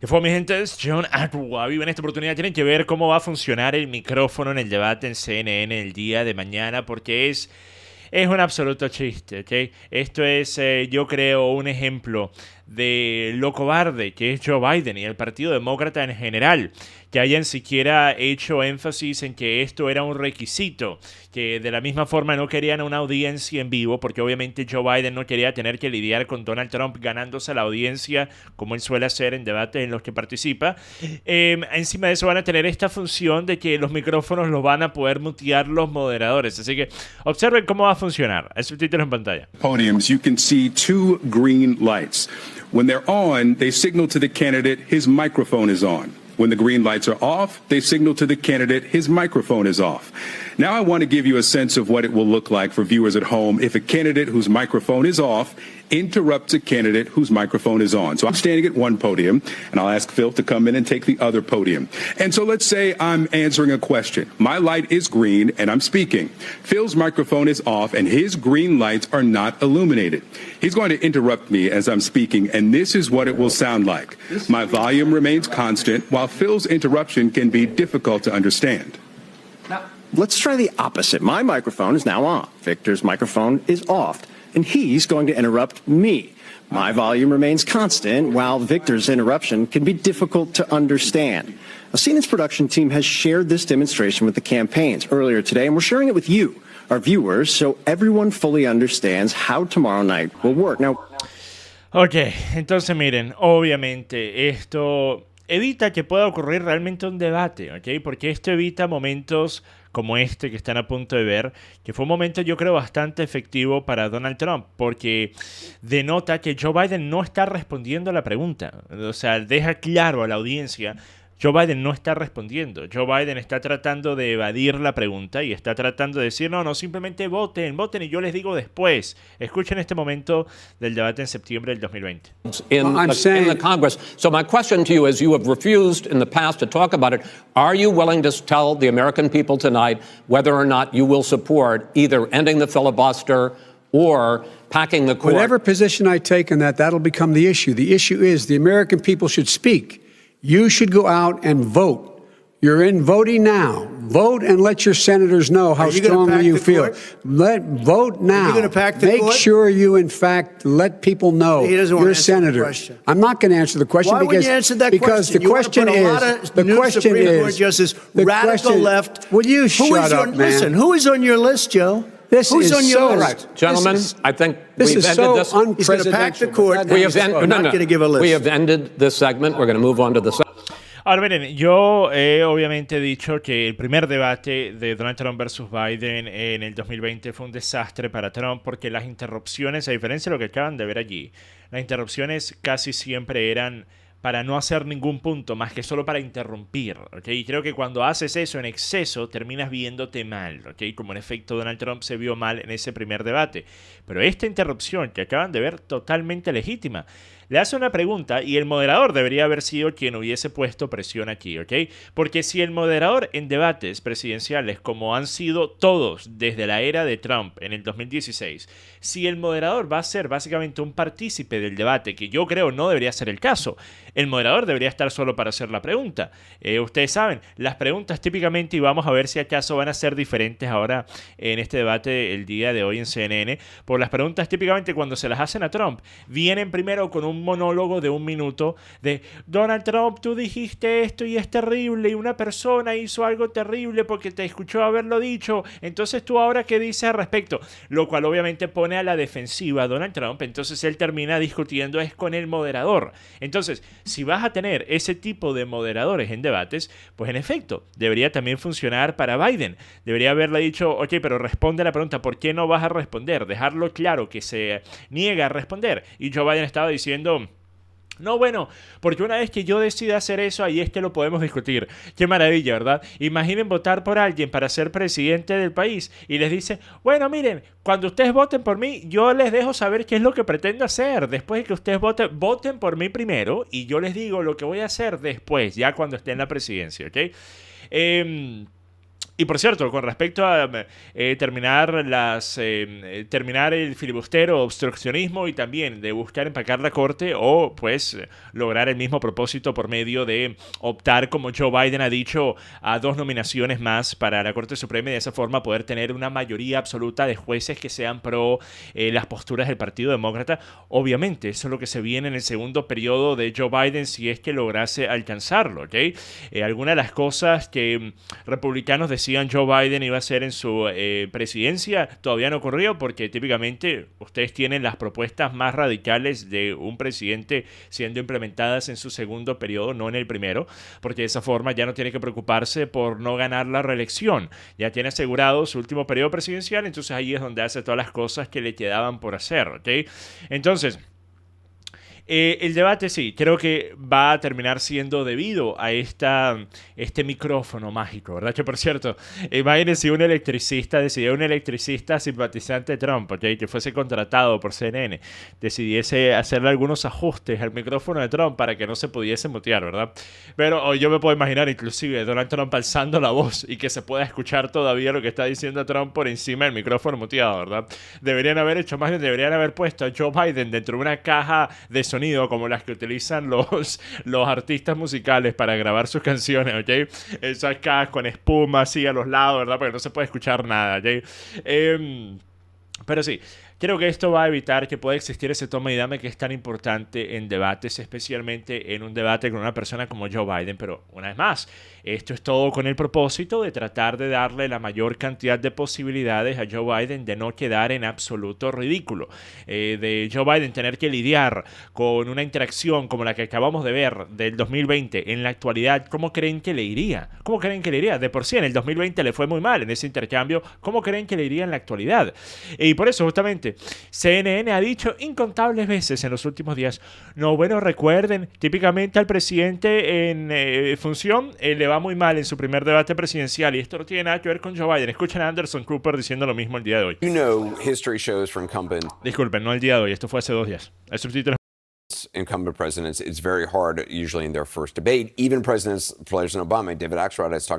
¿Qué fue mi gente, es John Atwa. en esta oportunidad. Tienen que ver cómo va a funcionar el micrófono en el debate en CNN el día de mañana, porque es, es un absoluto chiste. Esto es, eh, yo creo, un ejemplo de lo cobarde que es Joe Biden y el Partido Demócrata en general, que hayan siquiera hecho énfasis en que esto era un requisito, que de la misma forma no querían una audiencia en vivo, porque obviamente Joe Biden no quería tener que lidiar con Donald Trump ganándose la audiencia, como él suele hacer en debates en los que participa. Em, encima de eso van a tener esta función de que los micrófonos los van a poder mutear los moderadores. Así que observen cómo va a funcionar. Es el título en pantalla. Podiums, you can see two green lights. When they're on, they signal to the candidate his microphone is on. When the green lights are off, they signal to the candidate his microphone is off. Now I want to give you a sense of what it will look like for viewers at home if a candidate whose microphone is off interrupts a candidate whose microphone is on. So I'm standing at one podium, and I'll ask Phil to come in and take the other podium. And so let's say I'm answering a question. My light is green, and I'm speaking. Phil's microphone is off, and his green lights are not illuminated. He's going to interrupt me as I'm speaking, and this is what it will sound like. My volume remains constant, while Phil's interruption can be difficult to understand. Let's try the opposite. My microphone is now on. Victor's microphone is off. And he's going to interrupt me. My volume remains constant, while Victor's interruption can be difficult to understand. A CNN's production team has shared this demonstration with the campaigns earlier today, and we're sharing it with you, our viewers, so everyone fully understands how tomorrow night will work. Now, Ok, entonces miren, obviamente esto evita que pueda ocurrir realmente un debate, okay? Porque esto evita momentos como este que están a punto de ver, que fue un momento yo creo bastante efectivo para Donald Trump, porque denota que Joe Biden no está respondiendo a la pregunta, o sea, deja claro a la audiencia Joe Biden no está respondiendo. Joe Biden está tratando de evadir la pregunta y está tratando de decir, no, no, simplemente voten, voten y yo les digo después. Escuchen este momento del debate en septiembre del 2020. In, Congress. So my question to you is, you have refused in the past to talk about it. Are you willing to tell the American people tonight whether or not you will support either ending the filibuster or packing the court? Whatever position I take on that, that'll become the issue. The issue is the American people should speak. you should go out and vote. You're in voting now. Vote and let your senators know how you strongly you feel. Court? Let vote now. Make court? sure you, in fact, let people know he doesn't your senator. I'm not going to answer the question Why because, you answer that because question? the you question is the question Supreme is Court justice, the radical question, left. Will you shut up, on, man? Listen, who is on your list, Joe? This Gentlemen, no, Ahora miren, yo he obviamente dicho que el primer debate de Donald Trump versus Biden en el 2020 fue un desastre para Trump porque las interrupciones, a diferencia de lo que acaban de ver allí, las interrupciones casi siempre eran para no hacer ningún punto más que solo para interrumpir, ¿ok? Y creo que cuando haces eso en exceso terminas viéndote mal, ¿ok? Como en efecto Donald Trump se vio mal en ese primer debate. Pero esta interrupción que acaban de ver totalmente legítima, le hace una pregunta y el moderador debería haber sido quien hubiese puesto presión aquí, ¿ok? Porque si el moderador en debates presidenciales, como han sido todos desde la era de Trump en el 2016, si el moderador va a ser básicamente un partícipe del debate, que yo creo no debería ser el caso, el moderador debería estar solo para hacer la pregunta. Eh, ustedes saben, las preguntas típicamente, y vamos a ver si acaso van a ser diferentes ahora en este debate el día de hoy en CNN, por las preguntas típicamente cuando se las hacen a Trump, vienen primero con un monólogo de un minuto de Donald Trump, tú dijiste esto y es terrible y una persona hizo algo terrible porque te escuchó haberlo dicho, entonces tú ahora qué dices al respecto, lo cual obviamente pone a la defensiva a Donald Trump, entonces él termina discutiendo es con el moderador. Entonces, si vas a tener ese tipo de moderadores en debates, pues en efecto, debería también funcionar para Biden. Debería haberle dicho, ok, pero responde a la pregunta, ¿por qué no vas a responder? Dejarlo claro que se niega a responder. Y Joe Biden estaba diciendo, no, bueno, porque una vez que yo decida hacer eso, ahí es que lo podemos discutir. Qué maravilla, ¿verdad? Imaginen votar por alguien para ser presidente del país y les dice, bueno, miren, cuando ustedes voten por mí, yo les dejo saber qué es lo que pretendo hacer. Después de que ustedes voten, voten por mí primero y yo les digo lo que voy a hacer después, ya cuando esté en la presidencia, ¿ok? Eh, y por cierto, con respecto a eh, eh, terminar las eh, terminar el filibustero, obstruccionismo y también de buscar empacar la corte o pues lograr el mismo propósito por medio de optar como Joe Biden ha dicho a dos nominaciones más para la Corte Suprema y de esa forma poder tener una mayoría absoluta de jueces que sean pro las posturas del Partido Demócrata. Obviamente, eso es lo que se viene en el segundo periodo de Joe Biden si es que lograse alcanzarlo, Algunas de las cosas que mm, republicanos decían decían Joe Biden iba a ser en su eh, presidencia todavía no ocurrió porque típicamente ustedes tienen las propuestas más radicales de un presidente siendo implementadas en su segundo periodo, no en el primero, porque de esa forma ya no tiene que preocuparse por no ganar la reelección. Ya tiene asegurado su último periodo presidencial, entonces ahí es donde hace todas las cosas que le quedaban por hacer. ¿ok? Entonces, eh, el debate sí, creo que va a terminar siendo debido a esta, este micrófono mágico, ¿verdad? Que por cierto, imagínense un electricista, decidió un electricista simpatizante de Trump, que fuese contratado por CNN, decidiese hacerle algunos ajustes al micrófono de Trump para que no se pudiese mutear, ¿verdad? Pero oh, yo me puedo imaginar inclusive Donald Trump alzando la voz y que se pueda escuchar todavía lo que está diciendo Trump por encima del micrófono muteado, ¿verdad? Deberían haber hecho más, deberían haber puesto a Joe Biden dentro de una caja de como las que utilizan los, los artistas musicales para grabar sus canciones, ¿ok? Esas cajas con espuma así a los lados, ¿verdad? Porque no se puede escuchar nada, ¿ok? Em, pero sí, Creo que esto va a evitar que pueda existir ese toma y dame que es tan importante en debates, especialmente en un debate con una persona como Joe Biden. Pero una vez más, esto es todo con el propósito de tratar de darle la mayor cantidad de posibilidades a Joe Biden de no quedar en absoluto ridículo, eh, de Joe Biden tener que lidiar con una interacción como la que acabamos de ver del 2020 en la actualidad. ¿Cómo creen que le iría? ¿Cómo creen que le iría? De por sí, en el 2020 le fue muy mal en ese intercambio. ¿Cómo creen que le iría en la actualidad? Y por eso, justamente, CNN ha dicho incontables veces en los últimos días, no, bueno, recuerden, típicamente al presidente en eh, función eh, le va muy mal en su primer debate presidencial y esto no tiene nada que ver con Joe Biden. Escuchen a Anderson Cooper diciendo lo mismo el día de hoy. Disculpen, no el día de hoy, esto fue hace dos días. El subtítulo presidents, usually debate. presidents, Obama, David has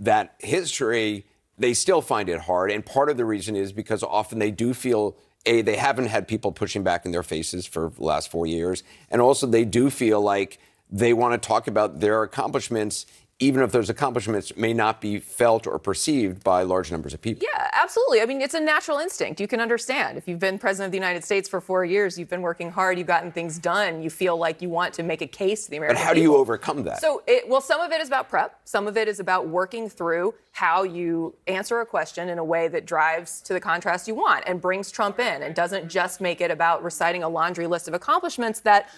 that history they still find it hard. And part of the reason is because often they do feel a they haven't had people pushing back in their faces for the last four years, and also they do feel like they want to talk about their accomplishments even if those accomplishments may not be felt or perceived by large numbers of people. Yeah, absolutely. I mean, it's a natural instinct. You can understand. If you've been president of the United States for four years, you've been working hard, you've gotten things done, you feel like you want to make a case to the American But how people. do you overcome that? So, it, well, some of it is about prep. Some of it is about working through how you answer a question in a way that drives to the contrast you want and brings Trump in and doesn't just make it about reciting a laundry list of accomplishments that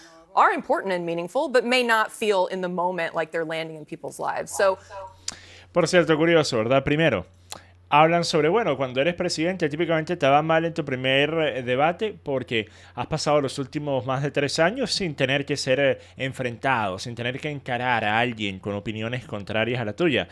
Por cierto, curioso, ¿verdad? Primero, hablan sobre, bueno, cuando eres presidente típicamente te va mal en tu primer eh, debate porque has pasado los últimos más de tres años sin tener que ser eh, enfrentado, sin tener que encarar a alguien con opiniones contrarias a la tuya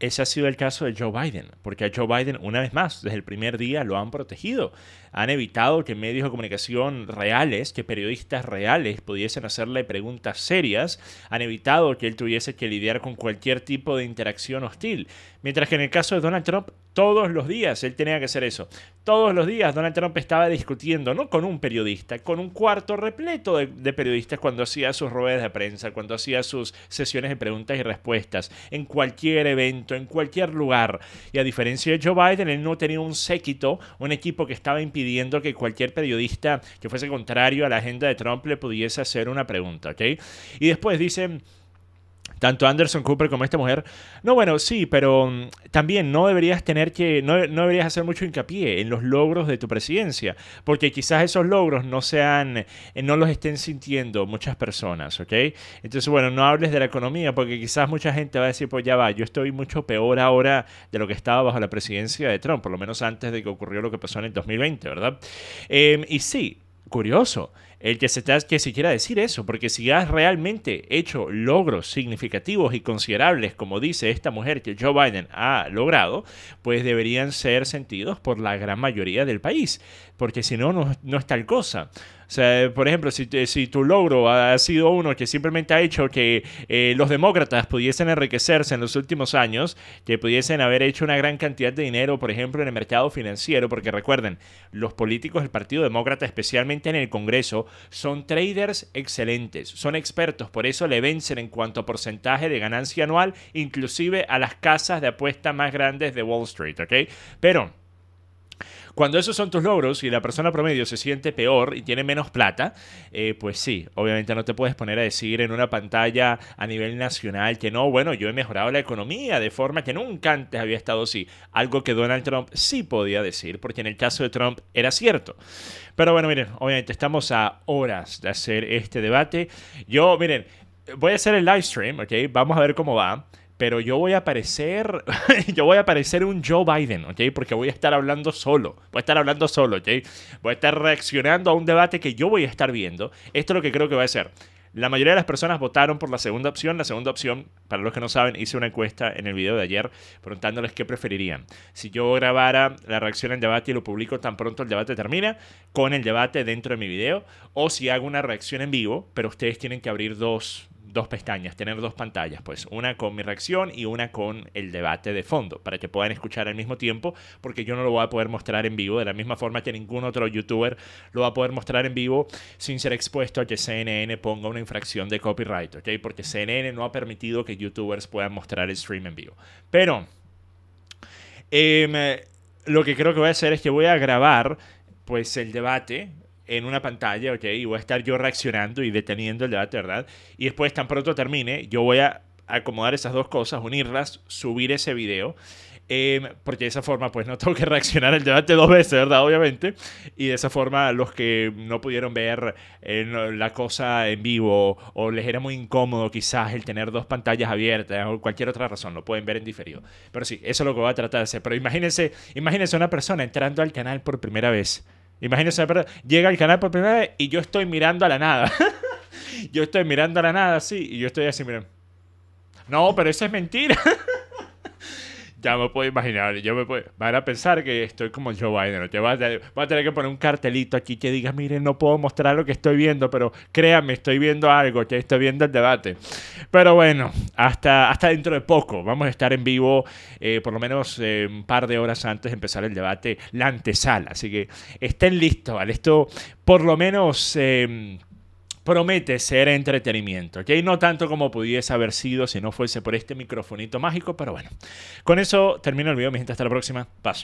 ese ha sido el caso de Joe Biden, porque a Joe Biden, una vez más, desde el primer día lo han protegido. Han evitado que medios de comunicación reales, que periodistas reales pudiesen hacerle preguntas serias. Han evitado que él tuviese que lidiar con cualquier tipo de interacción hostil. Mientras que en el caso de Donald Trump, todos los días él tenía que hacer eso. Todos los días Donald Trump estaba discutiendo, no con un periodista, con un cuarto repleto de, periodistas cuando hacía sus ruedas de prensa, cuando hacía sus sesiones de preguntas y respuestas, en cualquier evento, en cualquier lugar. Y a diferencia de Joe Biden, él no tenía un séquito, un equipo que estaba impidiendo que cualquier periodista que fuese contrario a la agenda de Trump le pudiese hacer una pregunta, ¿ok? Y después dicen tanto Anderson Cooper como esta mujer. No, bueno, sí, pero mm, también no deberías tener que, no, deberías hacer mucho hincapié en los logros de tu presidencia, porque quizás esos logros no sean, eh, no los estén sintiendo muchas personas, ¿ok? Entonces, bueno, no hables de la economía, porque quizás mucha gente va a decir, pues ya va, yo estoy mucho peor ahora de lo que estaba bajo la presidencia de Trump, por lo menos antes de que ocurrió lo que pasó en el 2020, ¿verdad? Em, y sí, curioso el que se, quiera decir eso, porque si has realmente hecho logros significativos y considerables, como dice esta mujer que Joe Biden ha logrado, pues deberían ser sentidos por la gran mayoría del país, porque si no, no es tal cosa sea, por ejemplo, si, eh, si tu logro ha sido uno que simplemente ha hecho que eh, los demócratas pudiesen enriquecerse en los últimos años, que pudiesen haber hecho una gran cantidad de dinero, por ejemplo, en el mercado financiero, porque recuerden, los políticos del Partido Demócrata, especialmente en el Congreso, son traders excelentes, son expertos, por eso le vencen en cuanto a porcentaje de ganancia anual, inclusive a las casas de apuesta más grandes de Wall Street, ¿ok? Pero... Cuando esos son tus logros y la persona promedio se siente peor y tiene menos plata, eh, pues sí, obviamente no te puedes poner a decir en una pantalla a nivel nacional que no, bueno, yo he mejorado la economía de forma que nunca antes había estado así. Algo que Donald Trump sí podía decir, porque en el caso de Trump era cierto. Pero bueno, miren, obviamente estamos a horas de hacer este debate. Yo, miren, voy a hacer el live stream, ¿ok? Vamos a ver cómo va pero yo voy a parecer, yo voy a un Joe Biden, ¿ok? Porque voy a estar hablando solo, voy a estar hablando solo, ¿ok? Voy a estar reaccionando a un debate que yo voy a estar viendo. Esto es lo que creo que va a ser. La mayoría de las personas votaron por la segunda opción. La segunda opción, para los que no saben, hice una encuesta en el video de ayer preguntándoles qué preferirían. Si yo grabara la reacción al debate y lo publico tan pronto el debate termina, con el debate dentro de mi video, o si hago una reacción en vivo, pero ustedes tienen que abrir dos, dos pestañas, tener dos pantallas, pues una con mi reacción y una con el debate de fondo, para que puedan escuchar al mismo tiempo, porque yo no lo voy a poder mostrar en vivo, de la misma forma que ningún otro youtuber lo va a poder mostrar en vivo sin ser expuesto a que CNN ponga una infracción de copyright, ¿ok? Porque CNN no ha permitido que youtubers puedan mostrar el stream en vivo. Pero... Em, lo que creo que voy a hacer es que voy a grabar pues el debate en una pantalla, ¿ok? Y voy a estar yo reaccionando y deteniendo el debate, ¿verdad? Y después, tan pronto termine, yo voy a acomodar esas dos cosas, unirlas, subir ese video. Em, porque de esa forma, pues no tengo que reaccionar al debate dos veces, ¿verdad? Obviamente. Y de esa forma, los que no pudieron ver eh, la cosa en vivo o les era muy incómodo quizás el tener dos pantallas abiertas o cualquier otra razón, lo pueden ver en diferido. Pero sí, eso es lo que voy a tratarse. Pero imagínense, imagínense una persona entrando al canal por primera vez. Imagínense, llega al canal por primera vez y yo estoy mirando a la nada. yo estoy mirando a la nada, sí, y yo estoy así, miren. No, pero eso es mentira. ya me puedo imaginar. Yo me puedo, van a pensar que estoy como Joe Biden. Te voy a tener que poner un cartelito aquí que diga, miren, no puedo mostrar lo que estoy viendo, pero créanme, estoy viendo algo, que estoy viendo el debate. Pero bueno, hasta, hasta dentro de poco. Vamos a estar en vivo eh, por lo menos eh, un par de horas antes de empezar el debate, la antesala. Así que estén listos, ¿vale? Esto por lo menos... Em, promete ser entretenimiento, ¿ok? No tanto como pudiese haber sido si no fuese por este microfonito mágico, pero bueno. Con eso termino el video, mi gente. Hasta la próxima. Paz.